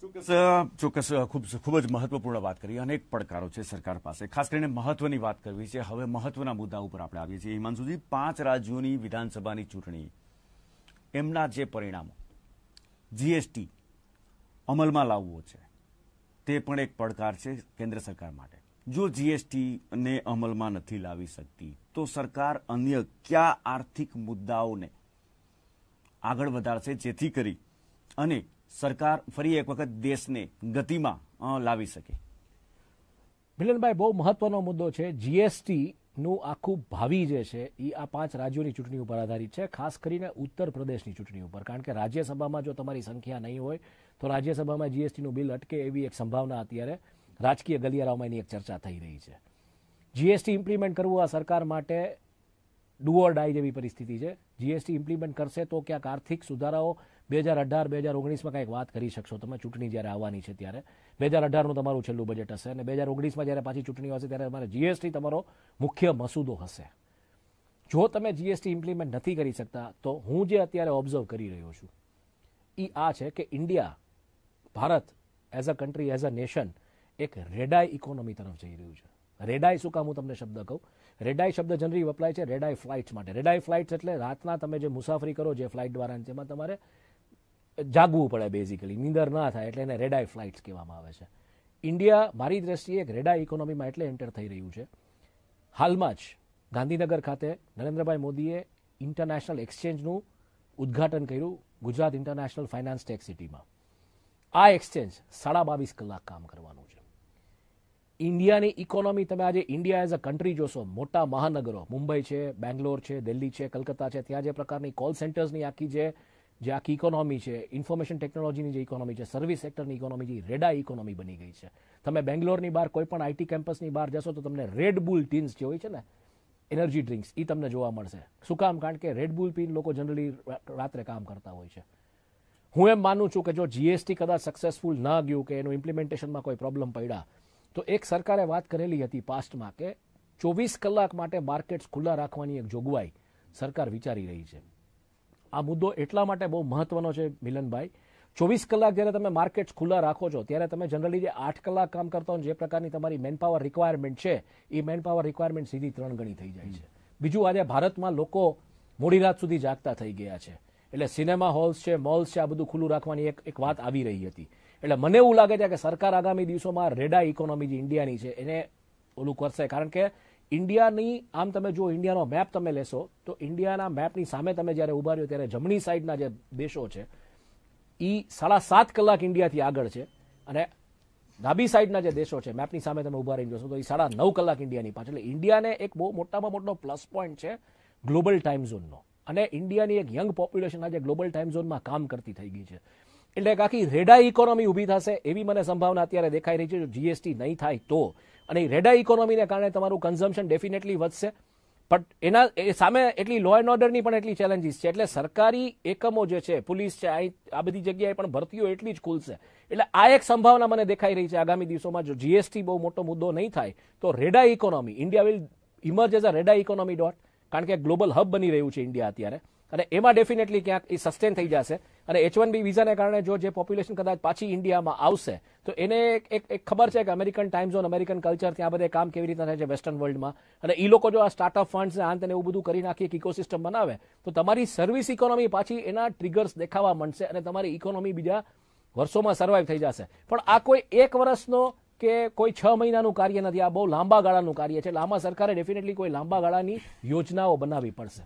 ચોક્કસ ચોક્કસ ખૂબ ખૂબ જ મહત્વપૂર્ણ વાત કરી અનેક પડકારો છે સરકાર પાસે ખાસ કરીને મહત્વની વાત કરવી છે હવે મહત્વના મુદ્દા ઉપર આપણે આવીએ છીએ હિમાંશુજી પાંચ રાજ્યોની વિધાનસભાની ચૂંટણી એમના જે પરિણામો જીએસટી અમલમાં લાવવો છે તે પણ એક પડકાર છે કેન્દ્ર સરકાર માટે જો જીએસટીને અમલમાં નથી લાવી શકતી તો સરકાર અન્ય કયા આર્થિક મુદ્દાઓને આગળ વધારશે જેથી કરી અને સરકાર ફરી એક વખત દેશને ગતિમાં લાવી શકે મિલનભાઈ બહુ મહત્વનો મુદ્દો છે જીએસટી નું આખું ભાવિ જે છે એ આ પાંચ રાજ્યોની ચૂંટણી ઉપર આધારિત છે ખાસ કરીને ઉત્તર પ્રદેશની ચૂંટણી ઉપર કારણ કે રાજ્યસભામાં જો તમારી સંખ્યા નહીં હોય તો રાજ્યસભામાં જીએસટીનું બિલ અટકે એવી એક સંભાવના અત્યારે રાજકીય ગલિયારાઓમાં એની એક ચર્ચા થઈ રહી છે જીએસટી ઇમ્પ્લિમેન્ટ કરવું આ સરકાર માટે ડુ ઓર ડાય જેવી પરિસ્થિતિ છે જીએસટી ઇમ્પ્લિમેન્ટ કરશે તો ક્યાંક આર્થિક સુધારાઓ બે હજાર અઢાર બે હજાર ઓગણીસમાં કંઈક વાત કરી શકશો તમે ચૂંટણી જ્યારે આવવાની છે ત્યારે બે હજાર અઢારનું તમારું છેલ્લું બજેટ હશે અને બે હજાર ઓગણીસમાં જ્યારે પાછી ચૂંટણી હશે ત્યારે તમારે જીએસટી તમારો મુખ્ય મસૂદો હશે જો તમે જીએસટી ઇમ્પ્લિમેન્ટ નથી કરી શકતા તો હું જે અત્યારે ઓબ્ઝર્વ કરી રહ્યો છું એ આ છે કે India Bharat as a country as a nation એક રેડાઈ ઇકોનોમી તરફ જઈ રહ્યું છે રેડાઈ શું કામ હું તમને શબ્દ કહું રેડાઈ શબ્દ જનરલી વપરાય છે રેડાઈ ફ્લાઇટ્સ માટે રેડાઈ ફ્લાઇટ્સ એટલે રાતના તમે જે મુસાફરી કરો જે ફ્લાઇટ દ્વારા તેમાં તમારે જાગવું પડે બેઝિકલી નીંદર ના થાય એટલે એને રેડાઈ ફ્લાઇટ્સ કહેવામાં આવે છે ઇન્ડિયા મારી દ્રષ્ટિએ એક રેડાઈ ઇકોનોમીમાં એટલે એન્ટર થઈ રહ્યું છે હાલમાં જ ગાંધીનગર ખાતે નરેન્દ્રભાઈ મોદીએ ઇન્ટરનેશનલ એક્સચેન્જનું ઉદ્ઘાટન કર્યું ગુજરાત ઇન્ટરનેશનલ ફાઇનાન્સ ટેક સિટીમાં આ એક્સચેન્જ સાડા બાવીસ કલાક કામ કરવાનું છે ઇન્ડિયાની ઇકોનોમી તમે આજે ઇન્ડિયા એઝ અ કન્ટ્રી જોશો મોટા મહાનગરો મુંબઈ છે બેંગ્લોર છે દિલ્હી છે કલકત્તા છે ત્યાં જે પ્રકારની કોલ સેન્ટર્સની આખી જે જે આખી ઇકોનોમી છે ઇન્ફોર્મેશન ટેકનોલોજીની જે ઇકોનોમી છે સર્વિસ સેક્ટરની ઇકોનોમી જે રેડા ઇકોનોમી બની ગઈ છે તમે બેંગ્લોરની બહાર કોઈ પણ આઈટી કેમ્પસની બહાર જશો તો તમને રેડ બુલ ટીન્સ જે હોય છે ને એનર્જી ડ્રિંક્સ એ તમને જોવા મળશે શું કામ કારણ કે રેડ બુલ પીન લોકો જનરલી રાત્રે કામ કરતા હોય છે હું એમ માનું છું કે જો જીએસટી કદાચ સક્સેસફુલ ના ગયું કે એનું ઇમ્પ્લિમેન્ટેશનમાં કોઈ પ્રોબ્લેમ પડ્યા તો એક સરકારે વાત કરેલી હતી પાસ્ટમાં કે ચોવીસ કલાક માટે માર્કેટ્સ ખુલ્લા રાખવાની એક જોગવાઈ સરકાર વિચારી રહી છે આ મુદ્દો એટલા માટે બહુ મહત્વનો છે મિલનભાઈ ચોવીસ કલાક જ્યારે તમે માર્કેટ્સ ખુલ્લા રાખો છો ત્યારે તમે જનરલી જે આઠ કલાક કામ કરતા હો જે પ્રકારની તમારી મેનપાવર રિક્વાયરમેન્ટ છે એ મેનપાવર રિક્વાયરમેન્ટ સીધી ત્રણ ગણી થઈ જાય છે બીજું આજે ભારતમાં લોકો મોડી રાત સુધી જાગતા થઈ ગયા છે એટલે સિનેમા હોલ્સ છે મોલ્સ છે આ બધું ખુલ્લું રાખવાની એક એક વાત આવી રહી હતી એટલે મને એવું લાગે છે કે સરકાર આગામી દિવસોમાં રેડા ઇકોનોમી જે ઇન્ડિયાની છે એને ઓલું કરશે કારણ કે ઇન્ડિયાની આમ તમે જો ઇન્ડિયાનો મેપ તમે લેશો તો ઇન્ડિયાના મેપની સામે તમે જ્યારે ઉભા રહ્યો ત્યારે જમણી સાઈડના જે દેશો છે એ સાડા સાત કલાક ઇન્ડિયાથી આગળ છે અને ડાબી સાઈડના જે દેશો છે મેપની સામે તમે ઉભા રહી જશો તો એ સાડા નવ કલાક ઇન્ડિયાની પાછળ ઇન્ડિયાને એક બહુ મોટામાં મોટો પ્લસ પોઈન્ટ છે ગ્લોબલ ટાઈમ ઝોનનો અને ઇન્ડિયાની એક યંગ પોપ્યુલેશન આજે ગ્લોબલ ટાઈમ ઝોનમાં કામ કરતી થઈ ગઈ છે એટલે આખી રેડા ઇકોનોમી ઊભી થશે એવી મને સંભાવના અત્યારે દેખાઈ રહી છે જો જીએસટી નહીં થાય તો અને રેડા ઇકોનોમીને કારણે તમારું કન્ઝમ્પશન ડેફિનેટલી વધશે બટ એના એ સામે એટલી લો એન્ડ ઓર્ડરની પણ એટલી ચેલેન્જીસ છે એટલે સરકારી એકમો જે છે પોલીસ છે આ બધી જગ્યાએ પણ ભરતીઓ એટલી જ ખુલશે એટલે આ એક સંભાવના મને દેખાઈ રહી છે આગામી દિવસોમાં જો જીએસટી બહુ મોટો મુદ્દો નહીં થાય તો ready economy India will emerge as a ready economy dot કારણ કે ગ્લોબલ હબ બની રહ્યું છે ઇન્ડિયા અત્યારે અને એમાં ડેફિનેટલી ક્યાંક એ સસ્ટેન થઈ જશે અને એચ વન બી વિઝાને કારણે જો જે પોપ્યુલેશન કદાચ પાછી ઇન્ડિયામાં આવશે તો એને એક એક ખબર છે કે American time zone American culture ત્યાં બધે કામ કેવી રીતના થાય છે વેસ્ટર્ન વર્લ્ડમાં અને એ લોકો જો આ સ્ટાર્ટઅપ ફંડ્સ ને આંત એવું બધું કરી નાખી એક ઇકોસિસ્ટમ બનાવે તો તમારી સર્વિસ ઇકોનોમી પાછી એના ટ્રિગર્સ દેખાવા માંડશે અને તમારી ઇકોનોમી બીજા વર્ષોમાં સર્વાઈવ થઈ જશે પણ આ કોઈ એક વર્ષનો કે કોઈ છ મહિનાનું કાર્ય નથી આ બહુ લાંબા ગાળાનું કાર્ય છે લાંબા સરકારે ડેફિનેટલી કોઈ લાંબા ગાળાની યોજનાઓ બનાવવી પડશે